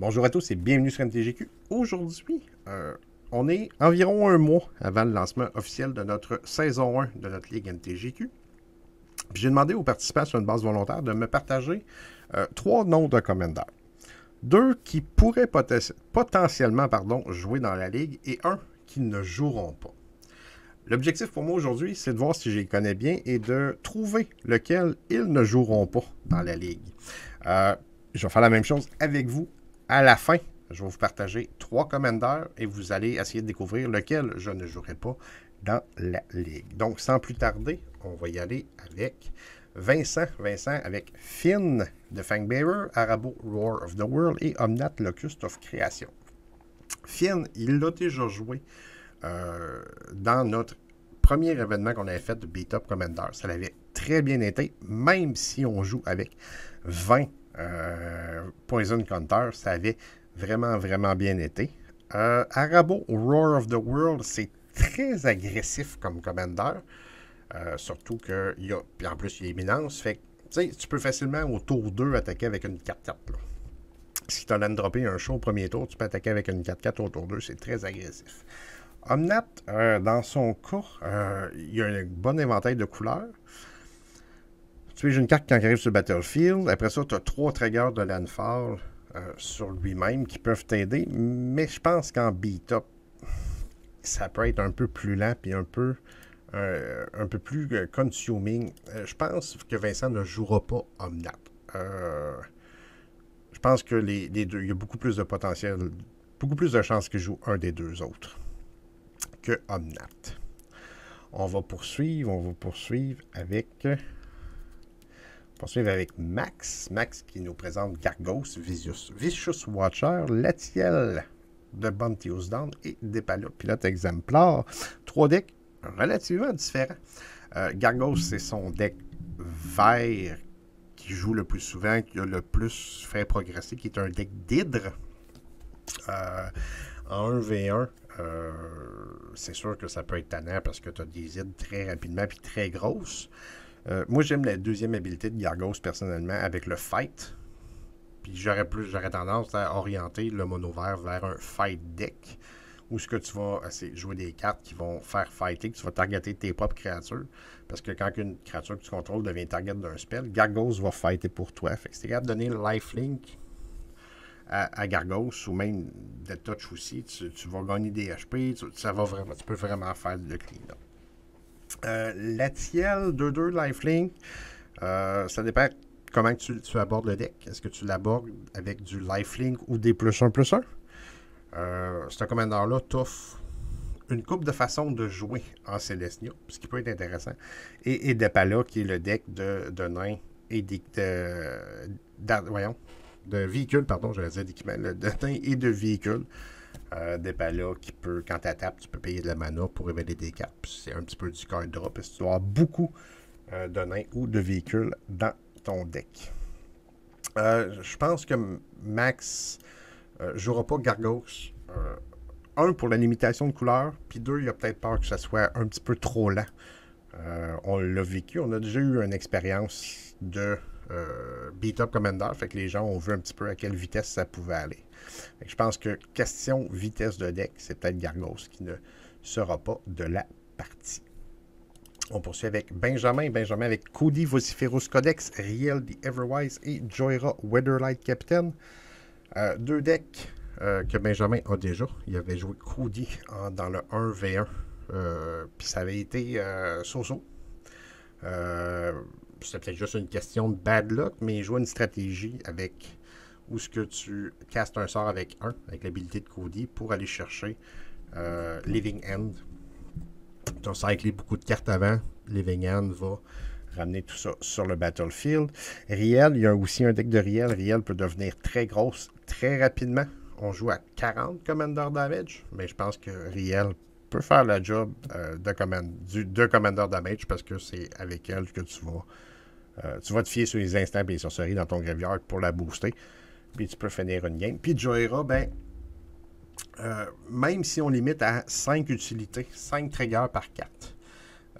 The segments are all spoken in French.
Bonjour à tous et bienvenue sur NTGQ. Aujourd'hui, euh, on est environ un mois avant le lancement officiel de notre saison 1 de notre Ligue NTGQ. J'ai demandé aux participants sur une base volontaire de me partager euh, trois noms de commandeurs. Deux qui pourraient potentiellement jouer dans la Ligue et un qui ne joueront pas. L'objectif pour moi aujourd'hui, c'est de voir si je les connais bien et de trouver lequel ils ne joueront pas dans la Ligue. Euh, je vais faire la même chose avec vous à la fin, je vais vous partager trois Commanders et vous allez essayer de découvrir lequel je ne jouerai pas dans la ligue. Donc, sans plus tarder, on va y aller avec Vincent. Vincent avec Finn de Fangbearer, Arabo Roar of the World et Omnat Locust of Creation. Finn, il l'a déjà joué euh, dans notre premier événement qu'on avait fait de Beat Up Commander. Ça l'avait très bien été, même si on joue avec 20 euh, Poison Counter, ça avait vraiment, vraiment bien été. Euh, Arabo, Roar of the World, c'est très agressif comme commander. Euh, surtout que y a, puis en plus, il y a éminence. Fait que, tu peux facilement au tour 2 attaquer avec une 4-4. Si tu as droppé un show au premier tour, tu peux attaquer avec une 4-4 au tour 2. C'est très agressif. Omnat, dans son cas, il y a un bon éventail de couleurs. Suis-je une carte quand arrive sur le battlefield? Après ça, tu as trois triggers de landfall euh, sur lui-même qui peuvent t'aider, mais je pense qu'en beat-up, ça peut être un peu plus lent et un peu, euh, un peu plus euh, consuming. je pense que Vincent ne jouera pas Omnat. je pense que les, deux, il y a beaucoup plus de potentiel, beaucoup plus de chances qu'il joue un des deux autres que Omnat. On va poursuivre, on va poursuivre avec poursuivre avec Max. Max qui nous présente Gargos, Vicious, Vicious Watcher, Latiel de Bounty Dawn et des Pilote Exemplar. Trois decks relativement différents. Euh, Gargos, c'est son deck vert qui joue le plus souvent, qui a le plus fait progresser, qui est un deck d'hydre. Euh, en 1v1, euh, c'est sûr que ça peut être tannant parce que tu as des hydres très rapidement et très grosses. Euh, moi, j'aime la deuxième habilité de Gargos personnellement avec le fight. Puis j'aurais plus j'aurais tendance à orienter le mono vert vers un fight deck. Où ce que tu vas euh, jouer des cartes qui vont faire fighter, que tu vas targeter tes propres créatures. Parce que quand une créature que tu contrôles devient target d'un spell, Gargos va fighter pour toi. Fait que si de donner le lifelink à, Gargos ou même de touch aussi, tu, tu vas gagner des HP, ça va vraiment, tu peux vraiment faire le clean-up. Latiel euh, la Tiel 2-2 Lifelink, euh, ça dépend comment tu, tu abordes le deck. Est-ce que tu l'abordes avec du Lifelink ou des plus 1 plus 1? C'est un euh, commandant-là t'offre une coupe de façon de jouer en Célestia, ce qui peut être intéressant. Et, et Depala, qui est le deck de, de nains et de, de, véhicules, pardon, j'allais dire d'équipement, de nains et de véhicules. Euh, des palas qui peut, quand tu tapes, tu peux payer de la mana pour révéler des cartes. C'est un petit peu du card drop. Parce que tu dois avoir beaucoup euh, de nains ou de véhicules dans ton deck. Euh, je pense que Max ne jouera pas Gargos. un, pour la limitation de couleur. Puis deux, il y a peut-être peur que ça soit un petit peu trop lent. on l'a vécu. On a déjà eu une expérience de Beat Up Commander. Fait que les gens ont vu un petit peu à quelle vitesse ça pouvait aller. Je pense que question vitesse de deck, c'est peut-être Gargos qui ne sera pas de la partie. On poursuit avec Benjamin. Benjamin avec Cody, Vociferous Codex, Riel the Everwise et Joyra Weatherlight Captain. Euh, deux decks euh, que Benjamin a déjà. Il avait joué Cody dans le 1v1. Euh, puis ça avait été Soso. C'était peut-être juste une question de bad luck, mais il joue une stratégie avec où ce que tu castes un sort avec un, avec l'habilité de Cody, pour aller chercher euh, Living End. Tu avec les beaucoup de cartes avant. Living End va ramener tout ça sur le battlefield. Riel, il y a aussi un deck de Riel. Riel peut devenir très grosse très rapidement. On joue à 40 Commander Damage, mais je pense que Riel peut faire le job euh, de, Commander Damage parce que c'est avec elle que tu vas, euh, tu vas te fier sur les instants et les sorceries dans ton graveyard pour la booster puis tu peux finir une game. Puis Joera, ben, euh, même si on limite à 5 utilités, 5 triggers par 4,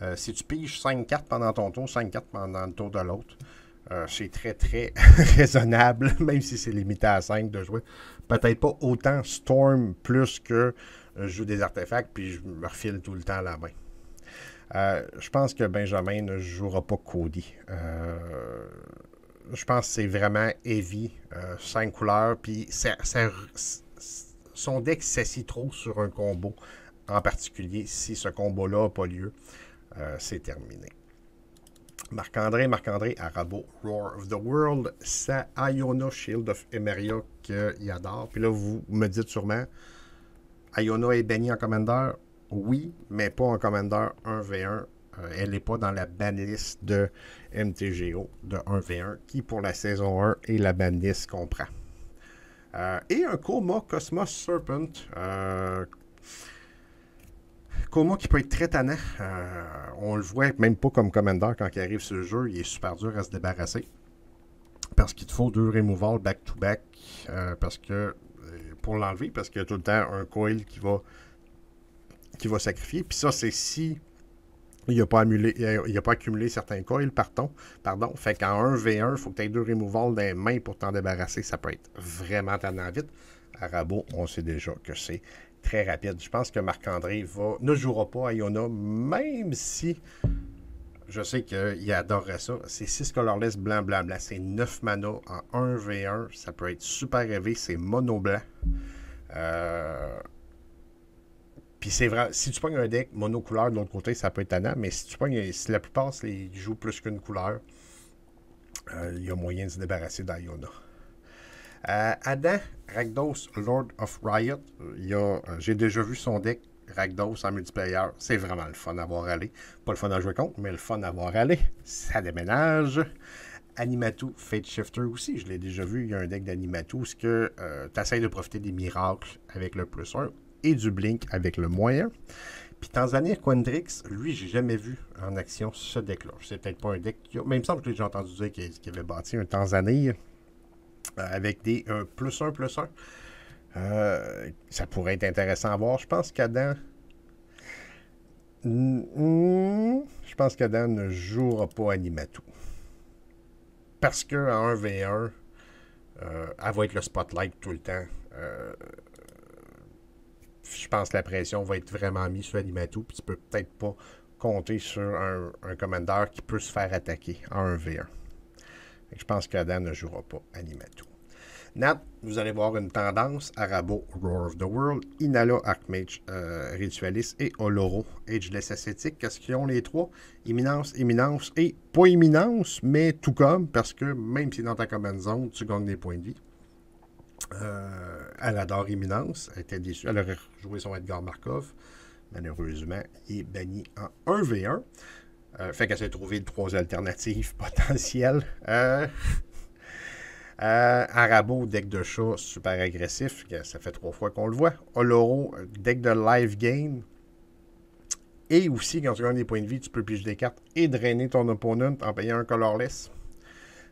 euh, si tu piges 5 cartes pendant ton tour, 5 cartes pendant le tour de l'autre, euh, c'est très très raisonnable, même si c'est limité à 5 de jouer. Peut-être pas autant Storm plus que je joue des artefacts puis je me refile tout le temps la main. je pense que Benjamin ne jouera pas Cody. Euh, je pense que c'est vraiment heavy. Euh, cinq couleurs. Puis son deck s'assit trop sur un combo. En particulier, si ce combo-là n'a pas lieu, euh, c'est terminé. Marc-André, Marc-André Arabo, Roar of the World, sa Iona Shield of Emeria qu'il adore. Puis là, vous me dites sûrement, Iona est béni en commander? Oui, mais pas en commander 1v1 euh, elle n'est pas dans la banlist de MTGO de 1v1, qui pour la saison 1 est la banlist qu'on prend. Euh, et un coma Cosmos Serpent. Euh, qui peut être très tannant. Euh, on le voit même pas comme commander quand il arrive ce le jeu. Il est super dur à se débarrasser. Parce qu'il te faut deux removals back-to-back. parce que pour l'enlever, parce qu'il y a tout le temps un coil qui qui va sacrifier. Puis ça, c'est si il n'a pas, il a, a pas accumulé certains coils, pardon. pardon. Fait qu'en 1v1, il faut que tu aies deux removals dans mains pour t'en débarrasser. Ça peut être vraiment tellement vite. Arabo, on sait déjà que c'est très rapide. Je pense que Marc-André ne jouera pas à Iona, même si je sais qu'il adorerait ça. C'est 6 colorless blanc, blanc, blanc. C'est 9 mana en 1v1. Ça peut être super rêvé. C'est mono blanc. Euh, puis c'est vrai, si tu prends un deck monocouleur de l'autre côté, ça peut être tannant, mais si tu pognes, si la plupart ils jouent plus qu'une couleur, euh, il y a moyen de se débarrasser d'Iona. Euh, Adam, Ragdos, Lord of Riot, euh, j'ai déjà vu son deck Ragdos en multiplayer. C'est vraiment le fun à voir aller. Pas le fun à jouer contre, mais le fun à voir aller. Ça déménage. Animato Fate Shifter aussi, je l'ai déjà vu. Il y a un deck Est-ce que tu essaies de profiter des miracles avec le plus 1 et du Blink avec le moyen. Puis Tanzania Quandrix, lui, j'ai jamais vu en action ce deck-là. C'est peut-être pas un deck. Qui a... Mais il me semble que j'ai entendu dire qu'il avait bâti un Tanzanie euh, avec des plus 1, plus 1. Euh, ça pourrait être intéressant à voir. Je pense qu'Adam. Hmm, je pense qu'Adam ne jouera pas Animatou. Parce qu'à 1v1, euh, elle va être le spotlight tout le temps. Euh, je pense que la pression va être vraiment mise sur Animatou, puis tu peux peut-être pas compter sur un, commandeur qui peut se faire attaquer en 1v1. je pense qu'Adam ne jouera pas Animatou. Nat, vous allez voir une tendance Arabo, Roar of the World, Inala, Archmage, euh, et Oloro, Ageless Ascetic. Qu'est-ce qu'ils ont les trois Imminence, Imminence et pas Imminence, mais tout comme, parce que même si dans ta command zone, tu gagnes des points de vie. Elle adore imminence, Elle était déçue. Elle aurait joué son Edgar Markov. Malheureusement, il est banni en 1v1. Euh, fait qu'elle s'est trouvée trois alternatives potentielles. Euh, euh, Arabo, deck de chat, super agressif. Ça fait trois fois qu'on le voit. Oloro, deck de live game. Et aussi, quand tu gagnes des points de vie, tu peux piger des cartes et drainer ton opponent en payant un colorless.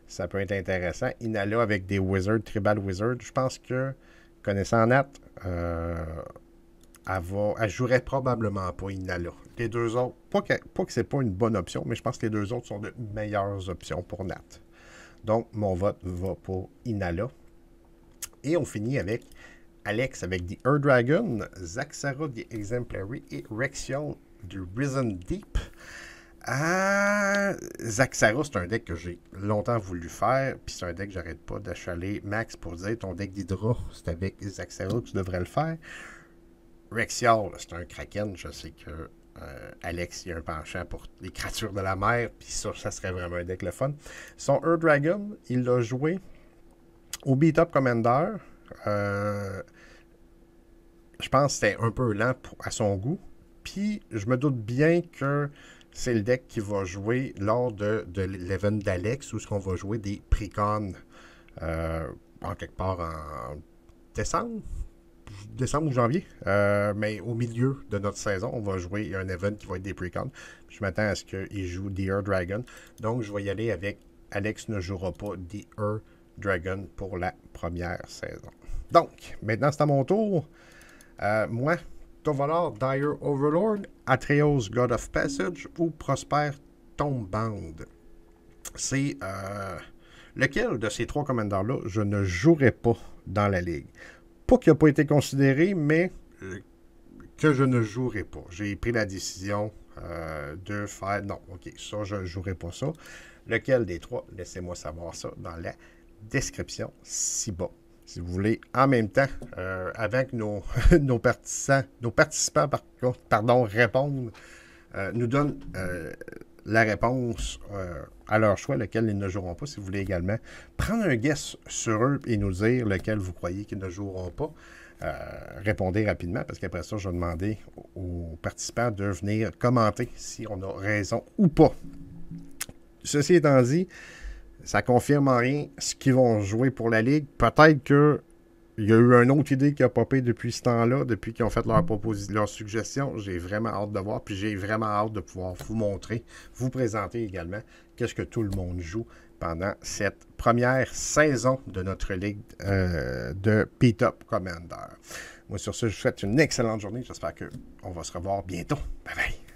Ça peut être intéressant. Inala avec des Wizards, Tribal Wizards. Je pense que connaissant Nat, euh, elle, jouerait probablement pour Inala. Les deux autres, pas que, ce que c'est pas une bonne option, mais je pense que les deux autres sont de meilleures options pour Nat. Donc, mon vote va pour Inala. Et on finit avec Alex avec The Earth Dragon, Zaxara The Exemplary et Rexion du Risen Deep. Ah, Zaxaro, c'est un deck que j'ai longtemps voulu faire, puis c'est un deck que j'arrête pas d'achaler. Max, pour dire ton deck d'Hydra, c'est avec Zaxaro, que tu devrais le faire. Rexial, c'est un Kraken, je sais que euh, Alex, il a un penchant pour les créatures de la mer, puis ça, ça serait vraiment un deck le fun. Son Earth Dragon, il l'a joué au Beat Up Commander. Euh, je pense que c'était un peu lent à son goût. Puis je me doute bien que c'est le deck qui va jouer lors de, de l'event d'Alex, où ce qu'on va jouer des precon euh, en quelque part en décembre, décembre ou janvier. Euh, mais au milieu de notre saison, on va jouer un event qui va être des precon. Je m'attends à ce qu'il joue Earth Dragon. Donc, je vais y aller avec Alex ne jouera pas Earth Dragon pour la première saison. Donc, maintenant, c'est à mon tour. Euh, moi, Tovalar, Dire Overlord, Atreos, God of Passage ou Prosper band C'est euh, lequel de ces trois commandants-là je ne jouerai pas dans la ligue. Pas qu'il n'a pas été considéré, mais euh, que je ne jouerai pas. J'ai pris la décision euh, de faire... Non, ok, ça, je ne jouerai pas ça. Lequel des trois? Laissez-moi savoir ça dans la description ci-bas si vous voulez, en même temps, euh, avant nos, nos, participants, nos participants pardon, répondent, euh, nous donnent euh, la réponse euh, à leur choix, lequel ils ne joueront pas, si vous voulez également. Prendre un guess sur eux et nous dire lequel vous croyez qu'ils ne joueront pas. répondez rapidement parce qu'après ça, je vais demander aux participants de venir commenter si on a raison ou pas. Ceci étant dit, ça confirme en rien ce qu'ils vont jouer pour la Ligue. Peut-être qu'il y a eu une autre idée qui a popé depuis ce temps-là, depuis qu'ils ont fait leur, leur suggestion. J'ai vraiment hâte de voir, puis j'ai vraiment hâte de pouvoir vous montrer, vous présenter également qu'est-ce que tout le monde joue pendant cette première saison de notre ligue euh, de p Up Commander. Moi, sur ce, je vous souhaite une excellente journée. J'espère qu'on va se revoir bientôt. Bye bye!